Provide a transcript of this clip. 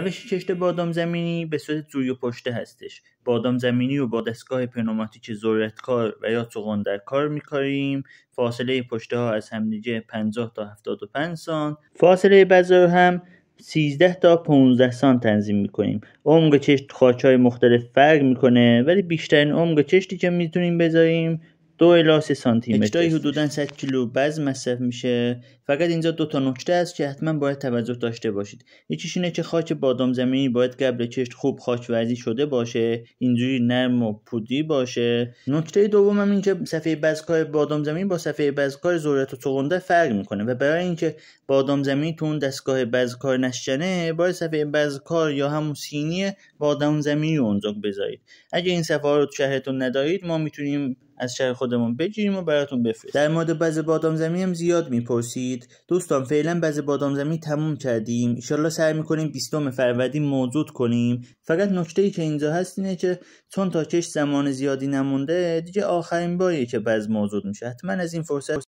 روش کشت بادام زمینی به صورت زوی و پشته هستش بادام زمینی و با دستگاه پنوماتیک کار و یا سغن در کار میکاریم فاصله پشته ها از همدیگه 50 تا 75 سان فاصله بذر هم 13 تا 15 سان تنظیم میکنیم عمق چشت خاچ های مختلف فرق میکنه ولی بیشترین عمق چشتی که میتونیم بذاریم دو الا سه سانتی متر حدودا 100 کیلو بز مصرف میشه فقط اینجا دو تا نکته است که حتما باید توجه داشته باشید یکیش اینه که خاک بادام زمینی باید قبل کشت خوب خاک ورزی شده باشه اینجوری نرم و پودی باشه نکته دوم هم اینکه صفحه بزکار بادام زمین با صفحه بزکار ذرت و فرق میکنه و برای اینکه بادام زمینی تو اون دستگاه بزکار نشنه باید صفحه بزکار یا هم سینی بادام زمینی اونجا بذارید اگه این صفحه رو تو شهرتون ندارید ما میتونیم از شهر خودمون بگیریم و براتون بفرستیم در مورد بز بادام زمین هم زیاد میپرسید دوستان فعلا بز بادام زمین تموم کردیم ایشالله سعی میکنیم بیستم فروردین موجود کنیم فقط نکته ای که اینجا هست اینه که چون تا کش زمان زیادی نمونده دیگه آخرین باریه که بز موجود میشه حتما از این فرصت